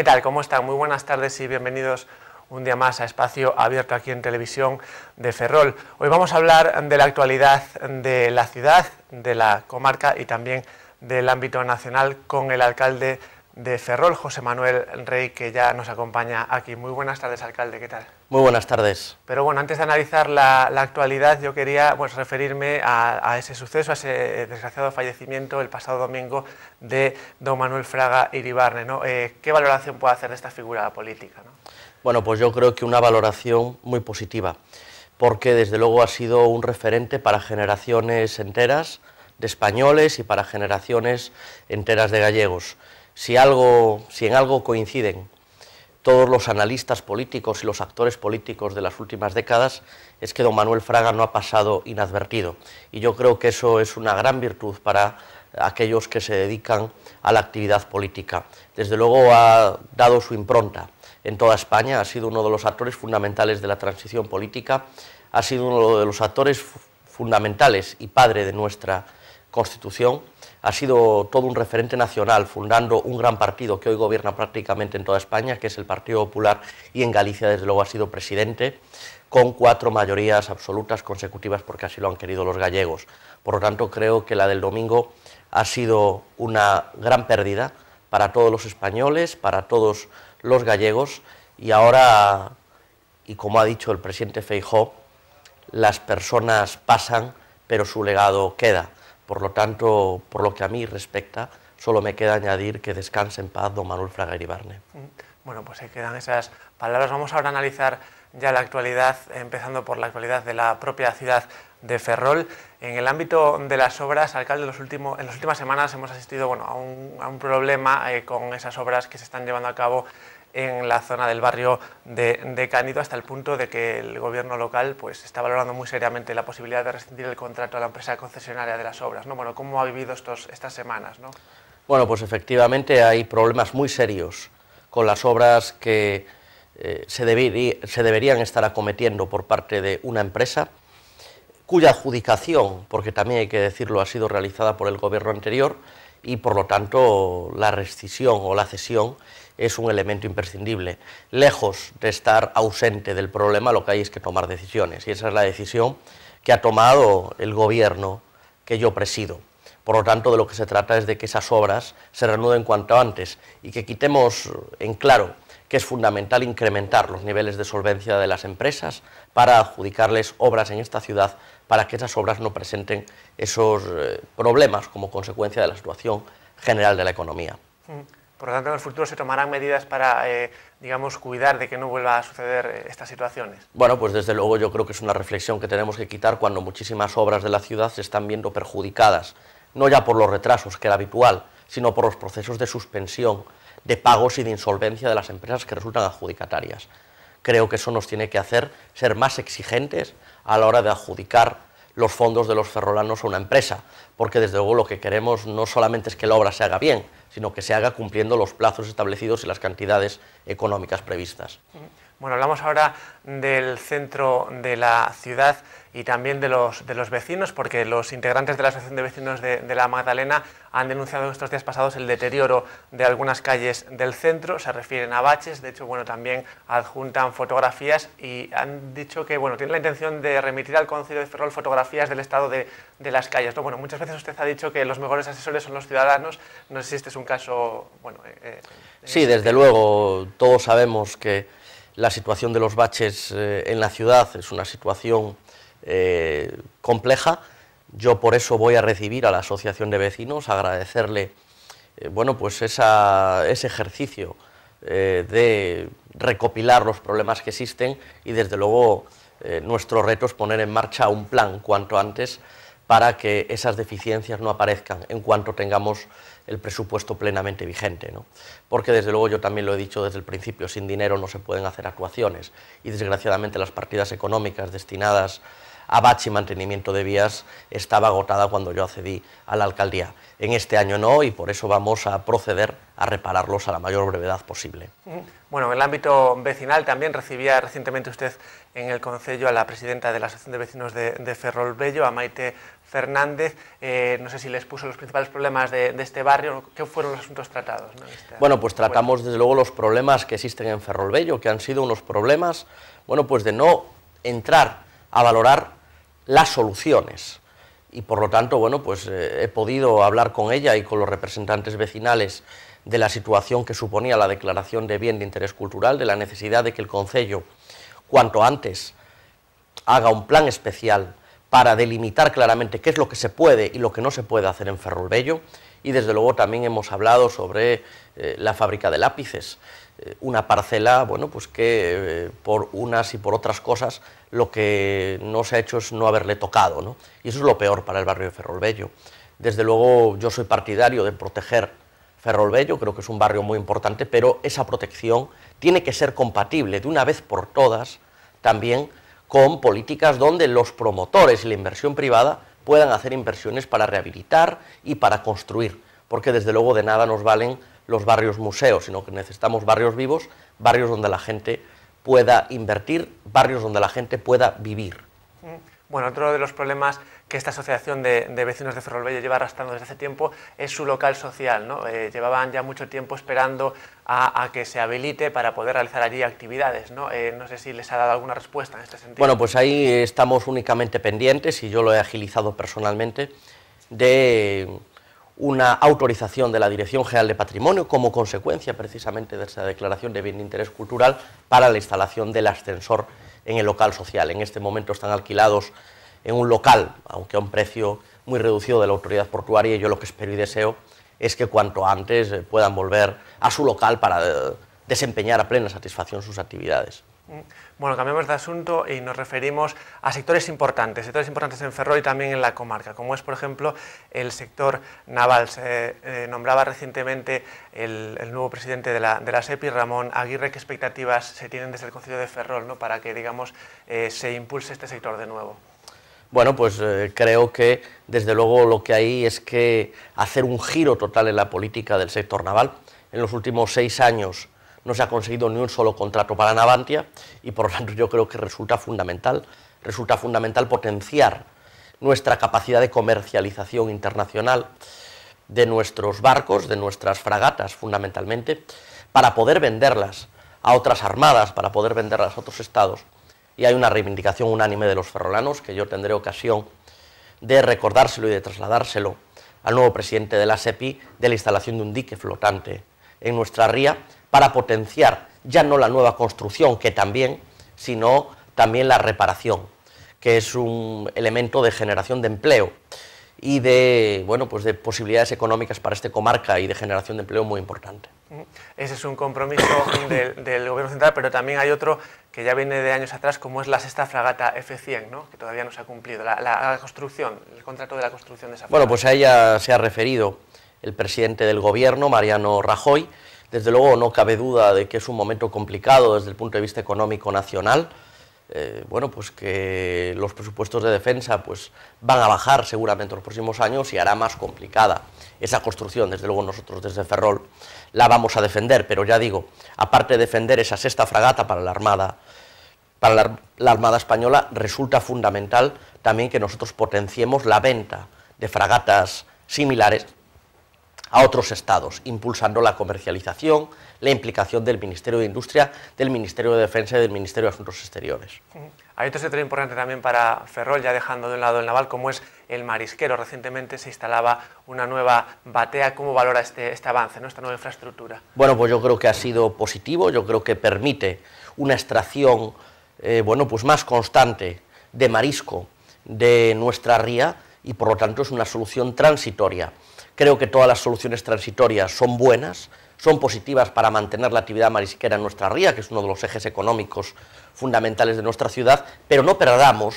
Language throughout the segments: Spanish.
¿Qué tal? ¿Cómo están? Muy buenas tardes y bienvenidos un día más a Espacio Abierto aquí en Televisión de Ferrol. Hoy vamos a hablar de la actualidad de la ciudad, de la comarca y también del ámbito nacional con el alcalde de Ferrol, José Manuel Rey, que ya nos acompaña aquí. Muy buenas tardes, alcalde. ¿Qué tal? Muy buenas tardes. Pero bueno, antes de analizar la, actualidad, yo quería pues, referirme a, ese suceso, a ese desgraciado fallecimiento el pasado domingo de don Manuel Fraga Iribarne. Eh, ¿Qué valoración puede hacer de esta figura política? Bueno, pues yo creo que una valoración muy positiva, porque desde luego ha sido un referente para generaciones enteras de españoles y para generaciones enteras de gallegos. Si, algo, si en algo coinciden todos los analistas políticos y los actores políticos de las últimas décadas es que don Manuel Fraga no ha pasado inadvertido. Y yo creo que eso es una gran virtud para aquellos que se dedican a la actividad política. Desde luego ha dado su impronta en toda España, ha sido uno de los actores fundamentales de la transición política, ha sido uno de los actores fundamentales y padre de nuestra Constitución ha sido todo un referente nacional, fundando un gran partido que hoy gobierna prácticamente en toda España, que es el Partido Popular, y en Galicia, desde luego, ha sido presidente, con cuatro mayorías absolutas consecutivas, porque así lo han querido los gallegos. Por lo tanto, creo que la del domingo ha sido una gran pérdida para todos los españoles, para todos los gallegos, y ahora, y como ha dicho el presidente Feijó, las personas pasan, pero su legado queda. Por lo tanto, por lo que a mí respecta, solo me queda añadir que descanse en paz don Manuel Fraga Barne. Mm. Bueno, pues se quedan esas palabras. Vamos ahora a analizar ya la actualidad, empezando por la actualidad de la propia ciudad de Ferrol. En el ámbito de las obras, alcalde, en las últimas semanas hemos asistido bueno, a, un, problema eh, con esas obras que se están llevando a cabo en la zona del barrio de, de, hasta el punto de que el gobierno local pues, está valorando muy seriamente la posibilidad de rescindir el contrato a la empresa concesionaria de las obras. ¿no? Bueno, ¿Cómo ha vivido estos, estas semanas? Bueno, pues efectivamente hay problemas muy serios con las obras que eh, se, se deberían estar acometiendo por parte de una empresa cuya adjudicación, porque también hay que decirlo, ha sido realizada por el gobierno anterior y por lo tanto la rescisión o la cesión es un elemento imprescindible. Lejos de estar ausente del problema, lo que hay es que tomar decisiones. Y esa es la decisión que ha tomado el gobierno que yo presido. Por lo tanto, de lo que se trata es de que esas obras se reanuden cuanto antes y que quitemos en claro que es fundamental incrementar los niveles de solvencia de las empresas para adjudicarles obras en esta ciudad para que esas obras no presenten esos eh, problemas como consecuencia de la situación general de la economía. Mm. Por lo tanto, en el futuro se tomarán medidas para, eh, digamos, cuidar de que no vuelva a suceder eh, estas situaciones. Bueno, pues desde luego yo creo que es una reflexión que tenemos que quitar cuando muchísimas obras de la ciudad se están viendo perjudicadas, no ya por los retrasos, que era habitual, sino por los procesos de suspensión, de pagos y de insolvencia de las empresas que resultan adjudicatarias. Creo que eso nos tiene que hacer ser más exigentes a la hora de adjudicar los fondos de los ferrolanos a una empresa, porque desde luego lo que queremos no solamente es que la obra se haga bien, sino que se haga cumpliendo los plazos establecidos y las cantidades económicas previstas. Bueno, hablamos ahora del centro de la ciudad y también de los, de los vecinos, porque los integrantes de la Asociación de Vecinos de, la Magdalena han denunciado en estos días pasados el deterioro de algunas calles del centro, se refieren a baches, de hecho, bueno, también adjuntan fotografías y han dicho que, bueno, tienen la intención de remitir al Concilio de Ferrol fotografías del estado de, las calles. Bueno, muchas veces usted ha dicho que los mejores asesores son los ciudadanos, no sé si este es un caso, bueno... Eh, eh, sí, desde este luego, todos sabemos que la situación de los baches eh, en la ciudad es una situación eh, compleja. Yo por eso voy a recibir a la Asociación de Vecinos, agradecerle eh, bueno, pues ese ejercicio de recopilar los problemas que existen y desde luego nuestro reto es poner en marcha un plan cuanto antes para que esas deficiencias no aparezcan en cuanto tengamos el presupuesto plenamente vigente. Porque desde luego yo también lo he dicho desde el principio, sin dinero no se pueden hacer actuaciones y desgraciadamente las partidas económicas destinadas a bache y mantenimiento de vías estaba agotada cuando yo accedí a la alcaldía. En este año no y por eso vamos a proceder a repararlos a la mayor brevedad posible. Bueno, en el ámbito vecinal también recibía recientemente usted en el Concello a la presidenta de la Asociación de Vecinos de, Ferrolbello, a Maite Fernández. Eh, no sé si les puso los principales problemas de, este barrio, ¿qué fueron los asuntos tratados? Este bueno, pues tratamos desde luego los problemas que existen en Ferrolbello, que han sido unos problemas, bueno, pues de no entrar a valorar las soluciones. Y por lo tanto, bueno, pues eh, he podido hablar con ella y con los representantes vecinales de la situación que suponía la declaración de bien de interés cultural, de la necesidad de que el Concello cuanto antes haga un plan especial para delimitar claramente qué es lo que se puede y lo que no se puede hacer en Ferrolbello. Y desde luego también hemos hablado sobre eh, la fábrica de lápices, eh, una parcela, bueno, pues que eh, por unas y por otras cosas lo que no se ha hecho es no haberle tocado, ¿no? Y eso es lo peor para el barrio de Ferrolbello. Desde luego yo soy partidario de proteger Ferrolbello, creo que es un barrio muy importante, pero esa protección tiene que ser compatible de una vez por todas también con políticas donde los promotores y la inversión privada puedan hacer inversiones para rehabilitar y para construir, porque desde luego de nada nos valen los barrios museos, sino que necesitamos barrios vivos, barrios donde la gente pueda invertir, barrios donde la gente pueda vivir. Bueno, otro de los problemas que esta asociación de, vecinos de Ferrolbello lleva arrastrando desde hace tiempo es su local social. ¿no? Eh, llevaban ya mucho tiempo esperando a, que se habilite para poder realizar allí actividades. ¿no? Eh, ¿no? sé si les ha dado alguna respuesta en este sentido. Bueno, pues ahí estamos únicamente pendientes, y yo lo he agilizado personalmente, de una autorización de la Dirección General de Patrimonio como consecuencia precisamente de esa declaración de bien de interés cultural para la instalación del ascensor en el local social. En este momento están alquilados en un local, aunque a un precio muy reducido de la autoridad portuaria, y yo lo que espero y deseo es que cuanto antes eh, puedan volver a su local para eh, desempeñar a plena satisfacción sus actividades. Bueno, cambiamos de asunto y nos referimos a sectores importantes, sectores importantes en Ferrol y también en la comarca, como es, por ejemplo, el sector naval. Se eh, nombraba recientemente el, nuevo presidente de la, SEPI, Ramón Aguirre. ¿Qué expectativas se tienen desde el Concilio de Ferrol ¿no? para que, digamos, eh, se impulse este sector de nuevo? Bueno, pues eh, creo que, desde luego, lo que hay es que hacer un giro total en la política del sector naval. En los últimos seis años no se ha conseguido ni un solo contrato para Navantia y por lo tanto yo creo que resulta fundamental, resulta fundamental potenciar nuestra capacidad de comercialización internacional de nuestros barcos, de nuestras fragatas fundamentalmente, para poder venderlas a otras armadas, para poder venderlas a otros estados. Y hay una reivindicación unánime de los ferrolanos que yo tendré ocasión de recordárselo y de trasladárselo al nuevo presidente de la SEPI de la instalación de un dique flotante en nuestra ría para potenciar ya no la nueva construcción, que también, sino también la reparación, que es un elemento de generación de empleo y de, bueno, pues de posibilidades económicas para este comarca y de generación de empleo muy importante. Ese es un compromiso del, Gobierno central, pero también hay otro que ya viene de años atrás, como es la sexta fragata F100, ¿no? que todavía no se ha cumplido, la, construcción, el contrato de la construcción de esa fragata. Bueno, pues a ella se ha referido el presidente del Gobierno, Mariano Rajoy, desde luego no cabe duda de que es un momento complicado desde el punto de vista económico nacional. Eh, bueno, pues que los presupuestos de defensa pues, van a bajar seguramente en los próximos años y hará más complicada esa construcción. Desde luego nosotros desde Ferrol la vamos a defender, pero ya digo, aparte de defender esa sexta fragata para la Armada, para la Armada Española, resulta fundamental también que nosotros potenciemos la venta de fragatas similares a otros estados, impulsando la comercialización, la implicación del Ministerio de Industria, del Ministerio de Defensa y del Ministerio de Asuntos Exteriores. Hay otro sector importante también para Ferrol, ya dejando de un lado el naval, como es el marisquero. Recientemente se instalaba una nueva batea. ¿Cómo valora este, este avance, esta nueva infraestructura? Bueno, pues yo creo que ha sido positivo, yo creo que permite una extracción eh, bueno, pues más constante de marisco de nuestra ría y por lo tanto es una solución transitoria Creo que todas las soluciones transitorias son buenas, son positivas para mantener la actividad marisquera en nuestra ría, que es uno de los ejes económicos fundamentales de nuestra ciudad, pero no perdamos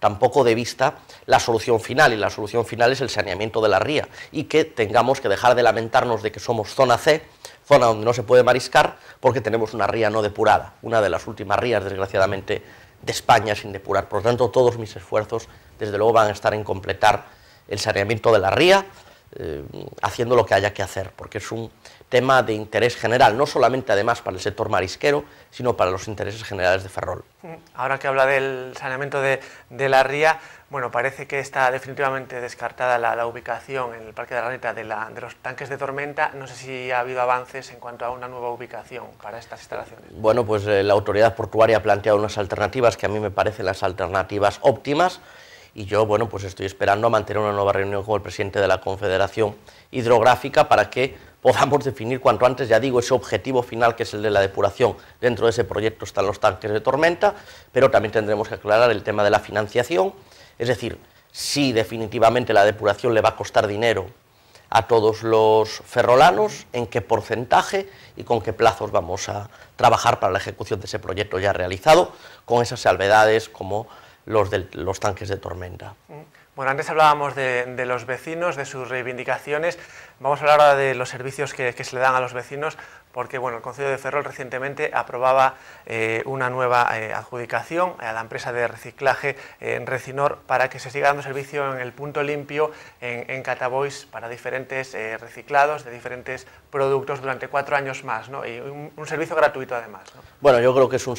tampoco de vista la solución final, y la solución final es el saneamiento de la ría, y que tengamos que dejar de lamentarnos de que somos zona C, zona donde no se puede mariscar, porque tenemos una ría no depurada, una de las últimas rías, desgraciadamente, de España sin depurar. Por lo tanto, todos mis esfuerzos, desde luego, van a estar en completar el saneamiento de la ría, eh, haciendo lo que haya que hacer, porque es un tema de interés general, no solamente además para el sector marisquero, sino para los intereses generales de Ferrol. Mm, ahora que habla del saneamiento de, la ría, bueno, parece que está definitivamente descartada la, ubicación en el Parque de la de, los tanques de tormenta. No sé si ha habido avances en cuanto a una nueva ubicación para estas instalaciones. Bueno, pues eh, la autoridad portuaria ha planteado unas alternativas que a mí me parecen las alternativas óptimas y yo, bueno, pues estoy esperando a mantener una nueva reunión con el presidente de la Confederación Hidrográfica para que podamos definir cuanto antes, ya digo, ese objetivo final que es el de la depuración. Dentro de ese proyecto están los tanques de tormenta, pero también tendremos que aclarar el tema de la financiación, es decir, si definitivamente la depuración le va a costar dinero a todos los ferrolanos, en qué porcentaje y con qué plazos vamos a trabajar para la ejecución de ese proyecto ya realizado, con esas salvedades como los, de, los tanques de tormenta. Bueno, antes hablábamos de, los vecinos, de sus reivindicaciones. Vamos a hablar ahora de los servicios que, se le dan a los vecinos, porque bueno, el Consejo de Ferrol recientemente aprobaba eh, una nueva eh, adjudicación a la empresa de reciclaje en Recinor para que se siga dando servicio en el punto limpio en, Cataboys para diferentes eh, reciclados de diferentes productos durante cuatro años más, ¿no? y un, servicio gratuito además. Bueno, yo creo que es un